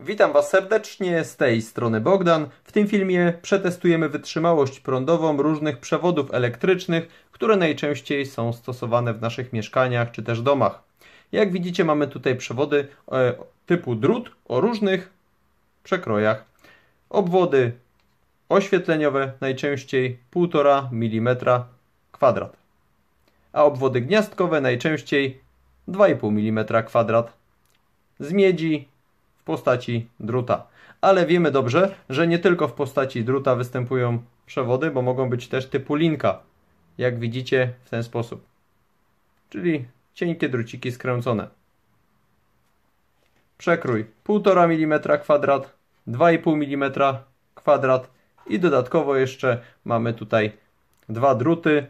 Witam Was serdecznie, z tej strony Bogdan. W tym filmie przetestujemy wytrzymałość prądową różnych przewodów elektrycznych, które najczęściej są stosowane w naszych mieszkaniach czy też domach. Jak widzicie mamy tutaj przewody e, typu drut o różnych przekrojach. Obwody oświetleniowe najczęściej 1,5 mm kwadrat, a obwody gniazdkowe najczęściej 2,5 mm kwadrat. Z miedzi postaci druta. Ale wiemy dobrze, że nie tylko w postaci druta występują przewody, bo mogą być też typu linka, jak widzicie w ten sposób. Czyli cienkie druciki skręcone. Przekrój 1,5 mm kwadrat, 2,5 mm kwadrat i dodatkowo jeszcze mamy tutaj dwa druty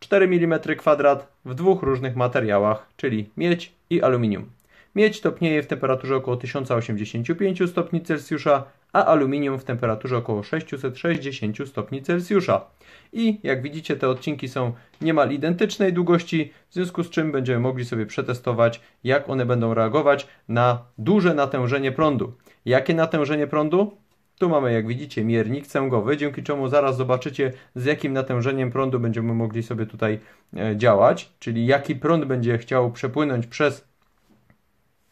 4 mm kwadrat w dwóch różnych materiałach, czyli miedź i aluminium miedź topnieje w temperaturze około 1085 stopni Celsjusza, a aluminium w temperaturze około 660 stopni Celsjusza. I jak widzicie te odcinki są niemal identycznej długości, w związku z czym będziemy mogli sobie przetestować jak one będą reagować na duże natężenie prądu. Jakie natężenie prądu? Tu mamy, jak widzicie, miernik cęgowy, dzięki czemu zaraz zobaczycie, z jakim natężeniem prądu będziemy mogli sobie tutaj e, działać, czyli jaki prąd będzie chciał przepłynąć przez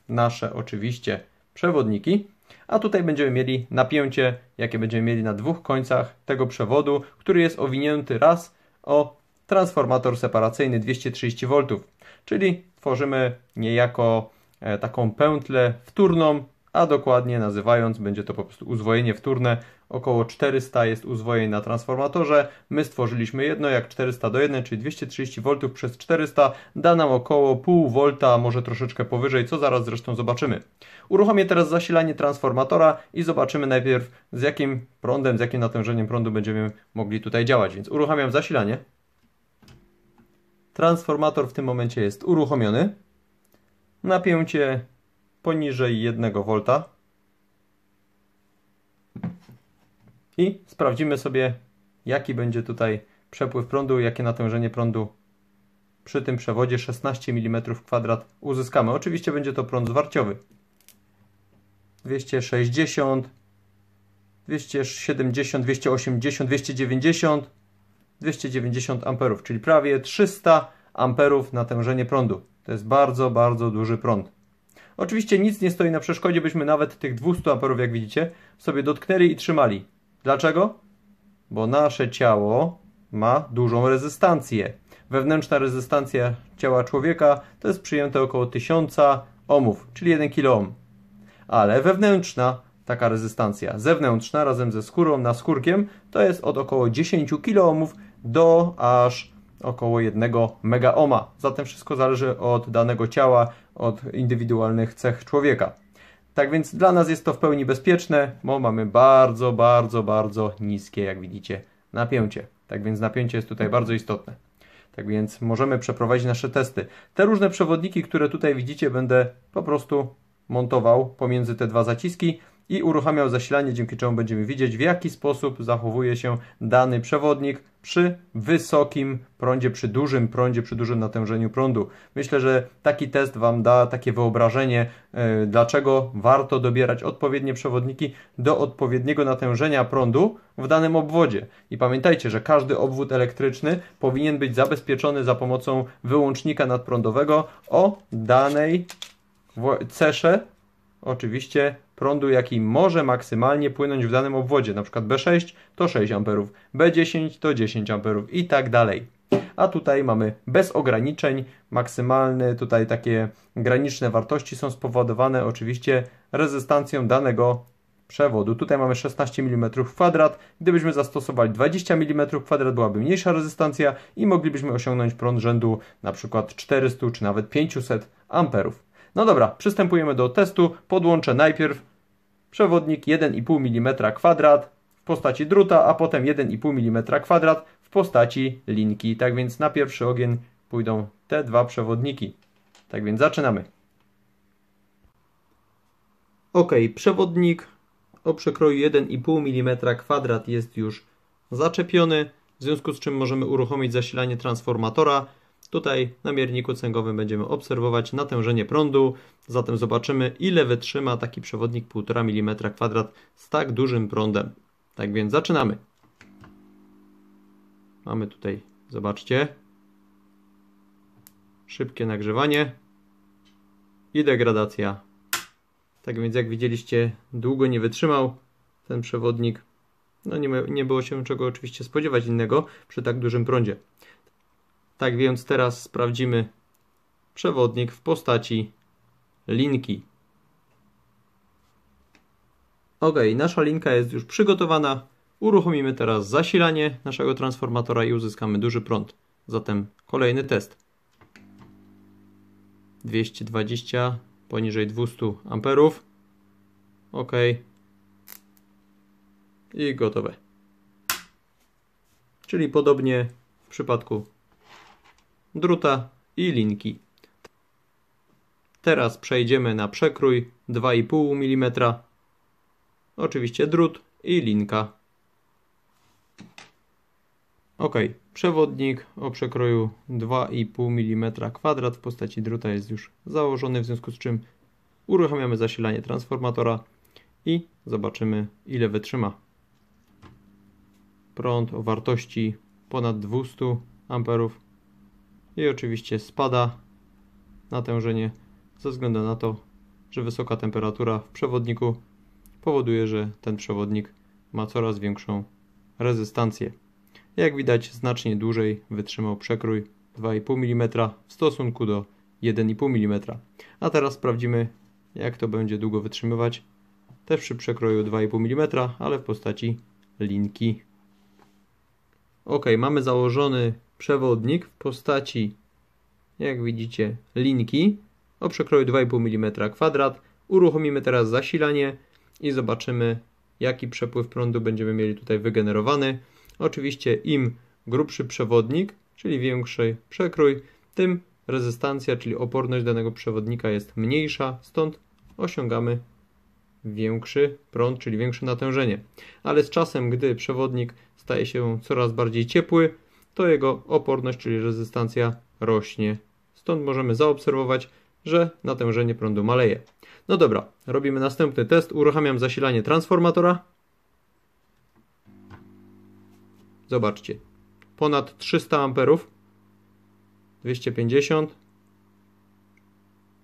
nasze oczywiście przewodniki. A tutaj będziemy mieli napięcie, jakie będziemy mieli na dwóch końcach tego przewodu, który jest owinięty raz o transformator separacyjny 230V. Czyli tworzymy niejako e, taką pętlę wtórną, a dokładnie nazywając będzie to po prostu uzwojenie wtórne Około 400 jest uzwojeń na transformatorze. My stworzyliśmy jedno jak 400 do 1, czyli 230 V przez 400 da nam około pół volta, może troszeczkę powyżej, co zaraz zresztą zobaczymy. Uruchomię teraz zasilanie transformatora i zobaczymy najpierw z jakim prądem, z jakim natężeniem prądu będziemy mogli tutaj działać. Więc uruchamiam zasilanie. Transformator w tym momencie jest uruchomiony. Napięcie poniżej 1 V. i sprawdzimy sobie, jaki będzie tutaj przepływ prądu, jakie natężenie prądu przy tym przewodzie 16 mm2 uzyskamy. Oczywiście będzie to prąd zwarciowy. 260, 270, 280, 290, 290 amperów, czyli prawie 300 amperów natężenie prądu. To jest bardzo, bardzo duży prąd. Oczywiście nic nie stoi na przeszkodzie, byśmy nawet tych 200 amperów, jak widzicie, sobie dotknęli i trzymali. Dlaczego? Bo nasze ciało ma dużą rezystancję. Wewnętrzna rezystancja ciała człowieka to jest przyjęte około 1000 ohmów, czyli 1 kiloohm. Ale wewnętrzna taka rezystancja zewnętrzna razem ze skórą, naskórkiem to jest od około 10 kiloohmów do aż około 1 megaoma. Zatem wszystko zależy od danego ciała, od indywidualnych cech człowieka. Tak więc dla nas jest to w pełni bezpieczne, bo mamy bardzo, bardzo, bardzo niskie, jak widzicie, napięcie. Tak więc napięcie jest tutaj bardzo istotne. Tak więc możemy przeprowadzić nasze testy. Te różne przewodniki, które tutaj widzicie, będę po prostu montował pomiędzy te dwa zaciski i uruchamiał zasilanie, dzięki czemu będziemy widzieć, w jaki sposób zachowuje się dany przewodnik przy wysokim prądzie, przy dużym prądzie, przy dużym natężeniu prądu. Myślę, że taki test Wam da takie wyobrażenie, e, dlaczego warto dobierać odpowiednie przewodniki do odpowiedniego natężenia prądu w danym obwodzie. I pamiętajcie, że każdy obwód elektryczny powinien być zabezpieczony za pomocą wyłącznika nadprądowego o danej cesze, oczywiście prądu, jaki może maksymalnie płynąć w danym obwodzie, np. B6 to 6 A, B10 to 10 A i tak dalej. A tutaj mamy bez ograniczeń, maksymalne tutaj takie graniczne wartości są spowodowane oczywiście rezystancją danego przewodu. Tutaj mamy 16 mm2. Gdybyśmy zastosowali 20 mm2 byłaby mniejsza rezystancja i moglibyśmy osiągnąć prąd rzędu na przykład 400 czy nawet 500 amperów. No dobra, przystępujemy do testu. Podłączę najpierw przewodnik 1,5 mm kwadrat w postaci druta, a potem 1,5 mm kwadrat w postaci linki. Tak więc na pierwszy ogień pójdą te dwa przewodniki. Tak więc zaczynamy. Ok, przewodnik o przekroju 1,5 mm kwadrat jest już zaczepiony, w związku z czym możemy uruchomić zasilanie transformatora Tutaj na mierniku cęgowym będziemy obserwować natężenie prądu, zatem zobaczymy ile wytrzyma taki przewodnik 1,5 mm2 z tak dużym prądem. Tak więc zaczynamy. Mamy tutaj, zobaczcie, szybkie nagrzewanie i degradacja. Tak więc jak widzieliście długo nie wytrzymał ten przewodnik. No nie, nie było się czego oczywiście spodziewać innego przy tak dużym prądzie. Tak więc teraz sprawdzimy przewodnik w postaci linki. Ok, nasza linka jest już przygotowana. Uruchomimy teraz zasilanie naszego transformatora i uzyskamy duży prąd. Zatem kolejny test. 220 poniżej 200 amperów. OK. I gotowe. Czyli podobnie w przypadku druta i linki. Teraz przejdziemy na przekrój 2,5 mm, oczywiście drut i linka. Ok, przewodnik o przekroju 2,5 mm kwadrat w postaci druta jest już założony, w związku z czym uruchamiamy zasilanie transformatora i zobaczymy ile wytrzyma. Prąd o wartości ponad 200 amperów i oczywiście spada natężenie ze względu na to, że wysoka temperatura w przewodniku powoduje, że ten przewodnik ma coraz większą rezystancję. Jak widać znacznie dłużej wytrzymał przekrój 2,5 mm w stosunku do 1,5 mm. A teraz sprawdzimy jak to będzie długo wytrzymywać. Też przy przekroju 2,5 mm, ale w postaci linki. Ok, mamy założony przewodnik w postaci, jak widzicie, linki o przekroju 2,5 mm kwadrat. Uruchomimy teraz zasilanie i zobaczymy, jaki przepływ prądu będziemy mieli tutaj wygenerowany. Oczywiście im grubszy przewodnik, czyli większy przekrój, tym rezystancja, czyli oporność danego przewodnika jest mniejsza, stąd osiągamy większy prąd, czyli większe natężenie. Ale z czasem, gdy przewodnik staje się coraz bardziej ciepły, to jego oporność, czyli rezystancja rośnie. Stąd możemy zaobserwować, że natężenie prądu maleje. No dobra, robimy następny test. Uruchamiam zasilanie transformatora. Zobaczcie. Ponad 300 amperów. 250.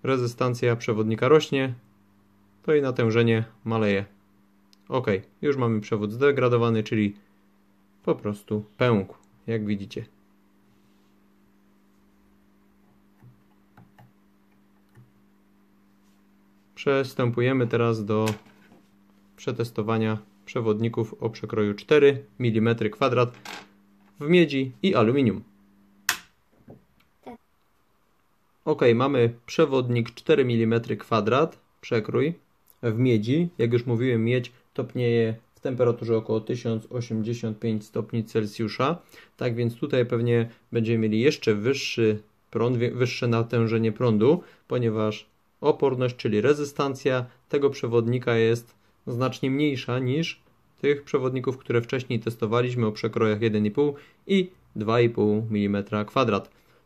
Rezystancja przewodnika rośnie. To i natężenie maleje. Ok, już mamy przewód zdegradowany, czyli po prostu pękł jak widzicie. Przestępujemy teraz do przetestowania przewodników o przekroju 4 mm2 w miedzi i aluminium. Ok, mamy przewodnik 4 mm2 przekrój w miedzi. Jak już mówiłem, miedź topnieje temperaturze około 1085 stopni Celsjusza. Tak więc tutaj pewnie będziemy mieli jeszcze wyższy prąd, wyższe natężenie prądu, ponieważ oporność, czyli rezystancja tego przewodnika jest znacznie mniejsza niż tych przewodników, które wcześniej testowaliśmy o przekrojach 1,5 i 2,5 mm2.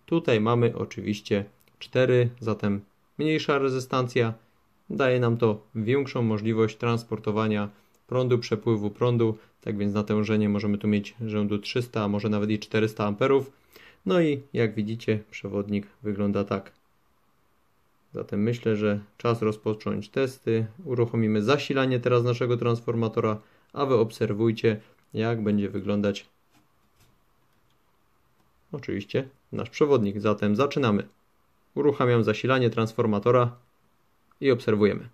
Tutaj mamy oczywiście 4, zatem mniejsza rezystancja daje nam to większą możliwość transportowania prądu, przepływu prądu. Tak więc natężenie możemy tu mieć rzędu 300, a może nawet i 400 amperów. No i jak widzicie przewodnik wygląda tak. Zatem myślę, że czas rozpocząć testy. Uruchomimy zasilanie teraz naszego transformatora, a Wy obserwujcie jak będzie wyglądać oczywiście nasz przewodnik. Zatem zaczynamy. Uruchamiam zasilanie transformatora i obserwujemy.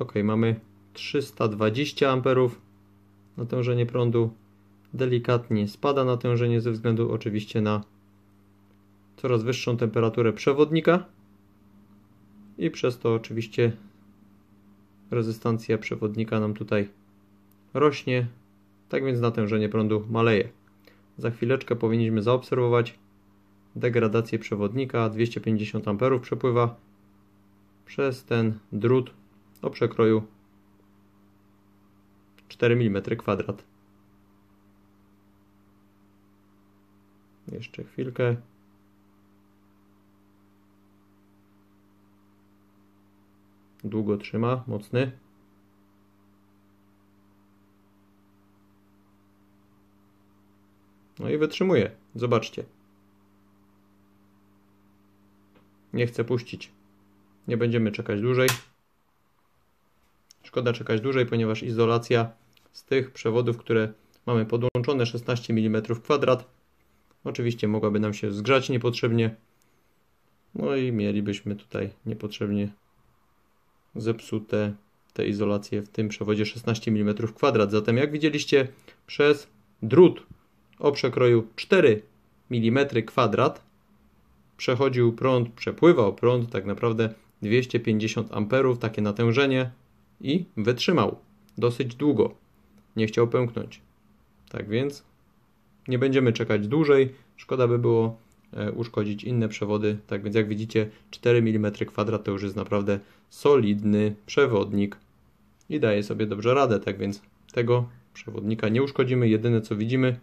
Ok, mamy 320 amperów natężenie prądu delikatnie spada natężenie ze względu oczywiście na coraz wyższą temperaturę przewodnika i przez to oczywiście rezystancja przewodnika nam tutaj rośnie tak więc natężenie prądu maleje za chwileczkę powinniśmy zaobserwować degradację przewodnika 250 amperów przepływa przez ten drut o przekroju 4 mm kwadrat. Jeszcze chwilkę. Długo trzyma, mocny. No i wytrzymuje. Zobaczcie. Nie chcę puścić. Nie będziemy czekać dłużej. Szkoda czekać dłużej, ponieważ izolacja z tych przewodów, które mamy podłączone 16 mm2. Oczywiście mogłaby nam się zgrzać niepotrzebnie. No i mielibyśmy tutaj niepotrzebnie zepsute te izolacje w tym przewodzie 16 mm2. Zatem jak widzieliście przez drut o przekroju 4 mm2 przechodził prąd, przepływał prąd tak naprawdę 250 amperów, takie natężenie i wytrzymał dosyć długo nie chciał pęknąć. Tak więc nie będziemy czekać dłużej, szkoda by było e, uszkodzić inne przewody. Tak więc jak widzicie 4 mm 2 to już jest naprawdę solidny przewodnik i daje sobie dobrze radę. Tak więc tego przewodnika nie uszkodzimy. Jedyne co widzimy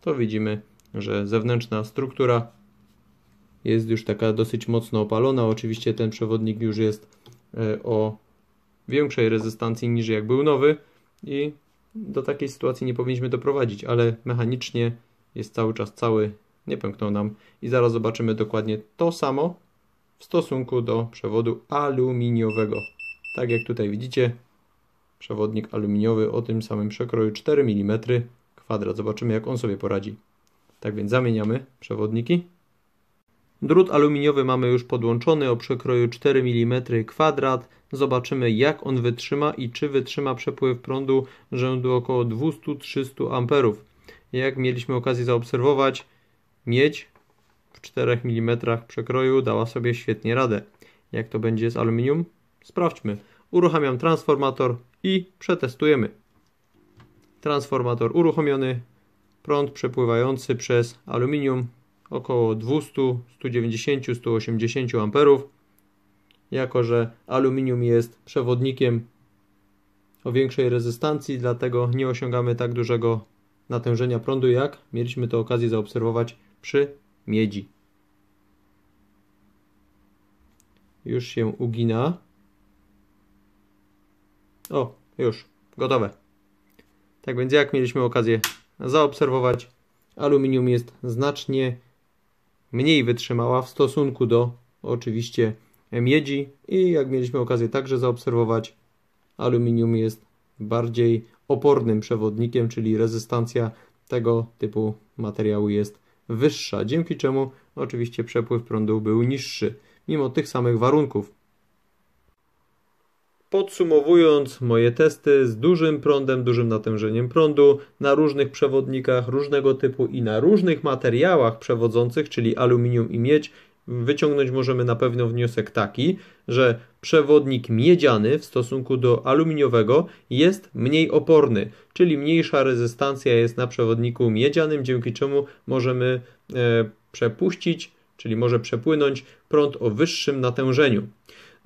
to widzimy, że zewnętrzna struktura jest już taka dosyć mocno opalona. Oczywiście ten przewodnik już jest e, o większej rezystancji niż jak był nowy i do takiej sytuacji nie powinniśmy doprowadzić, ale mechanicznie jest cały czas cały, nie pęknął nam i zaraz zobaczymy dokładnie to samo w stosunku do przewodu aluminiowego. Tak jak tutaj widzicie, przewodnik aluminiowy o tym samym przekroju 4 mm kwadrat. Zobaczymy jak on sobie poradzi. Tak więc zamieniamy przewodniki. Drut aluminiowy mamy już podłączony o przekroju 4 mm kwadrat. Zobaczymy jak on wytrzyma i czy wytrzyma przepływ prądu rzędu około 200-300 amperów. Jak mieliśmy okazję zaobserwować, miedź w 4 mm przekroju dała sobie świetnie radę. Jak to będzie z aluminium? Sprawdźmy. Uruchamiam transformator i przetestujemy. Transformator uruchomiony, prąd przepływający przez aluminium około 200, 190, 180 amperów. Jako, że aluminium jest przewodnikiem o większej rezystancji, dlatego nie osiągamy tak dużego natężenia prądu, jak mieliśmy to okazję zaobserwować przy miedzi. Już się ugina. O, już, gotowe. Tak więc jak mieliśmy okazję zaobserwować, aluminium jest znacznie mniej wytrzymała w stosunku do oczywiście miedzi i jak mieliśmy okazję także zaobserwować, aluminium jest bardziej opornym przewodnikiem, czyli rezystancja tego typu materiału jest wyższa, dzięki czemu oczywiście przepływ prądu był niższy, mimo tych samych warunków. Podsumowując, moje testy z dużym prądem, dużym natężeniem prądu na różnych przewodnikach różnego typu i na różnych materiałach przewodzących, czyli aluminium i miedź, wyciągnąć możemy na pewno wniosek taki, że przewodnik miedziany w stosunku do aluminiowego jest mniej oporny, czyli mniejsza rezystancja jest na przewodniku miedzianym, dzięki czemu możemy e, przepuścić, czyli może przepłynąć prąd o wyższym natężeniu.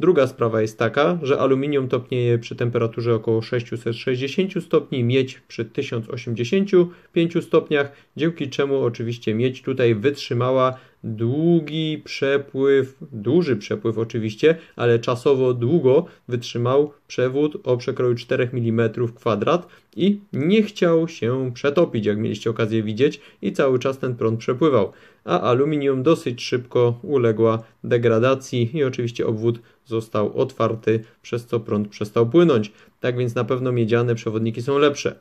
Druga sprawa jest taka, że aluminium topnieje przy temperaturze około 660 stopni, miedź przy 1085 stopniach, dzięki czemu oczywiście miedź tutaj wytrzymała długi przepływ, duży przepływ oczywiście, ale czasowo długo wytrzymał przewód o przekroju 4 mm kwadrat i nie chciał się przetopić, jak mieliście okazję widzieć, i cały czas ten prąd przepływał a aluminium dosyć szybko uległa degradacji i oczywiście obwód został otwarty, przez co prąd przestał płynąć. Tak więc na pewno miedziane przewodniki są lepsze.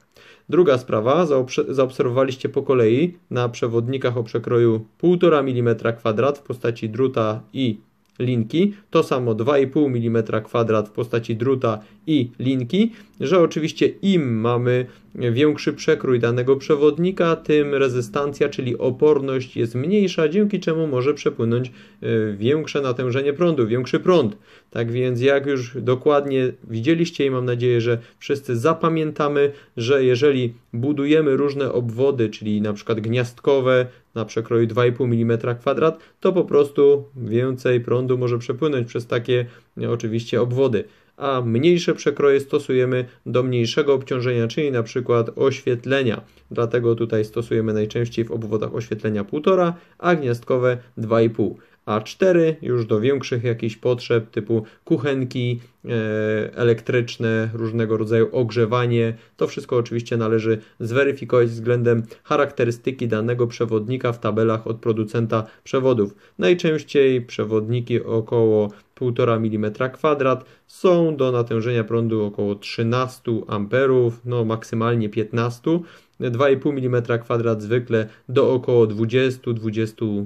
Druga sprawa, zaobserwowaliście po kolei na przewodnikach o przekroju 1,5 mm kwadrat w postaci druta i linki. To samo 2,5 mm kwadrat w postaci druta i linki, że oczywiście im mamy większy przekrój danego przewodnika, tym rezystancja, czyli oporność jest mniejsza, dzięki czemu może przepłynąć e, większe natężenie prądu, większy prąd. Tak więc, jak już dokładnie widzieliście i mam nadzieję, że wszyscy zapamiętamy, że jeżeli budujemy różne obwody, czyli na przykład gniazdkowe na przekroju 2,5 mm kwadrat, to po prostu więcej prądu może przepłynąć przez takie no, oczywiście obwody a mniejsze przekroje stosujemy do mniejszego obciążenia, czyli na przykład oświetlenia. Dlatego tutaj stosujemy najczęściej w obwodach oświetlenia 1,5, a gniazdkowe 2,5 a cztery już do większych jakichś potrzeb typu kuchenki e, elektryczne, różnego rodzaju ogrzewanie. To wszystko oczywiście należy zweryfikować względem charakterystyki danego przewodnika w tabelach od producenta przewodów. Najczęściej przewodniki około 1,5 mm2 są do natężenia prądu około 13 A, no maksymalnie 15 A 2,5 mm kwadrat zwykle do około 20-22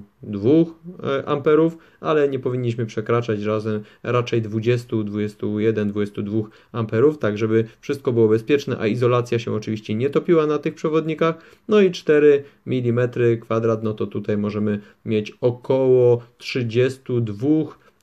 e, amperów, ale nie powinniśmy przekraczać razem raczej 20, 21, 22 amperów, tak żeby wszystko było bezpieczne, a izolacja się oczywiście nie topiła na tych przewodnikach. No i 4 mm kwadrat, no to tutaj możemy mieć około 32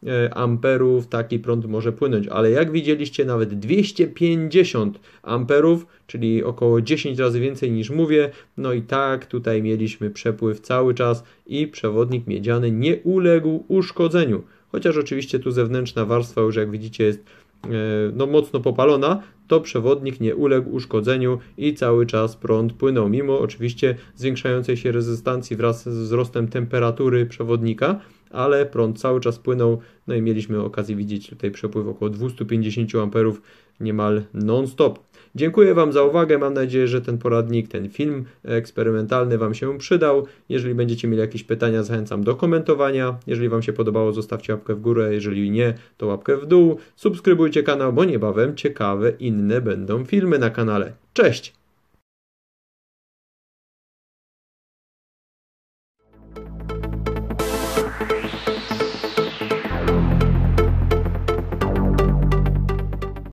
E, amperów taki prąd może płynąć, ale jak widzieliście nawet 250 amperów, czyli około 10 razy więcej niż mówię, no i tak tutaj mieliśmy przepływ cały czas i przewodnik miedziany nie uległ uszkodzeniu, chociaż oczywiście tu zewnętrzna warstwa już jak widzicie jest e, no, mocno popalona, to przewodnik nie uległ uszkodzeniu i cały czas prąd płynął, mimo oczywiście zwiększającej się rezystancji wraz z wzrostem temperatury przewodnika ale prąd cały czas płynął, no i mieliśmy okazję widzieć tutaj przepływ około 250 amperów niemal non-stop. Dziękuję Wam za uwagę. Mam nadzieję, że ten poradnik, ten film eksperymentalny Wam się przydał. Jeżeli będziecie mieli jakieś pytania, zachęcam do komentowania. Jeżeli Wam się podobało, zostawcie łapkę w górę. Jeżeli nie, to łapkę w dół. Subskrybujcie kanał, bo niebawem ciekawe inne będą filmy na kanale. Cześć!